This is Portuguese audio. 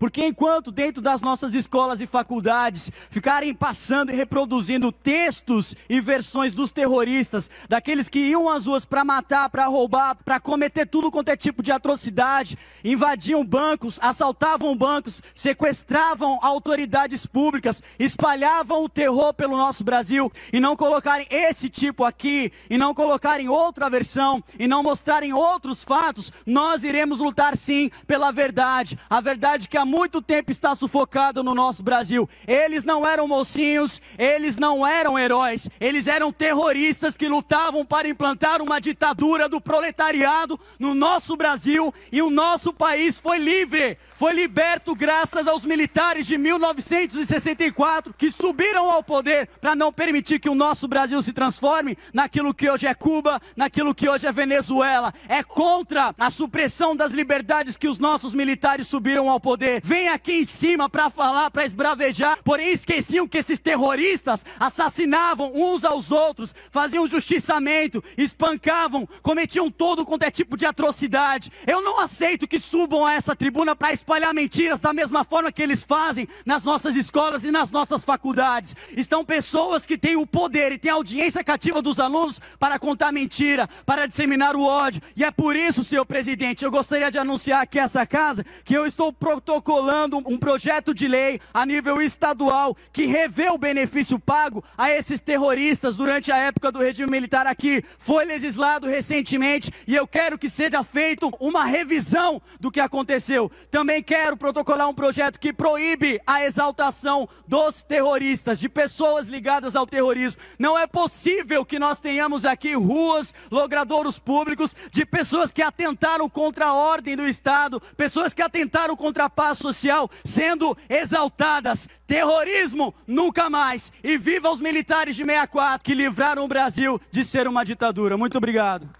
Porque enquanto dentro das nossas escolas e faculdades ficarem passando e reproduzindo textos e versões dos terroristas, daqueles que iam às ruas para matar, para roubar, para cometer tudo quanto é tipo de atrocidade, invadiam bancos, assaltavam bancos, sequestravam autoridades públicas, espalhavam o terror pelo nosso Brasil e não colocarem esse tipo aqui, e não colocarem outra versão, e não mostrarem outros fatos, nós iremos lutar sim pela verdade, a verdade que a muito tempo está sufocado no nosso Brasil. Eles não eram mocinhos, eles não eram heróis, eles eram terroristas que lutavam para implantar uma ditadura do proletariado no nosso Brasil e o nosso país foi livre, foi liberto graças aos militares de 1964 que subiram ao poder para não permitir que o nosso Brasil se transforme naquilo que hoje é Cuba, naquilo que hoje é Venezuela. É contra a supressão das liberdades que os nossos militares subiram ao poder vêm vem aqui em cima para falar, para esbravejar, porém esqueciam que esses terroristas assassinavam uns aos outros, faziam justiçamento, espancavam, cometiam todo quanto é tipo de atrocidade. Eu não aceito que subam a essa tribuna para espalhar mentiras da mesma forma que eles fazem nas nossas escolas e nas nossas faculdades. Estão pessoas que têm o poder e têm a audiência cativa dos alunos para contar mentira, para disseminar o ódio. E é por isso, senhor presidente, eu gostaria de anunciar aqui essa casa que eu estou protocolando protocolando um projeto de lei a nível estadual que revê o benefício pago a esses terroristas durante a época do regime militar aqui. Foi legislado recentemente e eu quero que seja feito uma revisão do que aconteceu. Também quero protocolar um projeto que proíbe a exaltação dos terroristas, de pessoas ligadas ao terrorismo. Não é possível que nós tenhamos aqui ruas, logradouros públicos de pessoas que atentaram contra a ordem do Estado, pessoas que atentaram contra a paz social sendo exaltadas. Terrorismo nunca mais. E viva os militares de 64 que livraram o Brasil de ser uma ditadura. Muito obrigado.